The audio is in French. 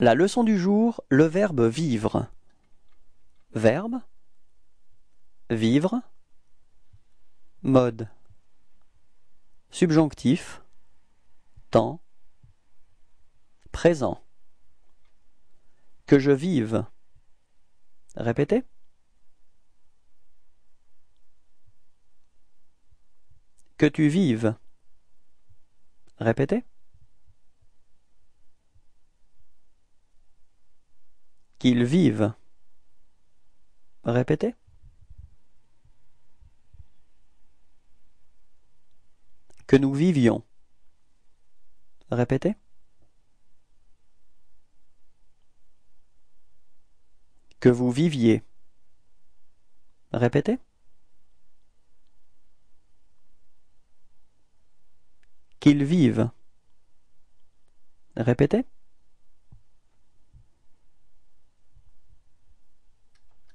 La leçon du jour, le verbe vivre. Verbe Vivre Mode Subjonctif Temps Présent Que je vive Répétez Que tu vives Répétez Qu'ils vivent! répétez. Que nous vivions. Répétez. Que vous viviez. Répétez. Qu'ils vivent. Répétez.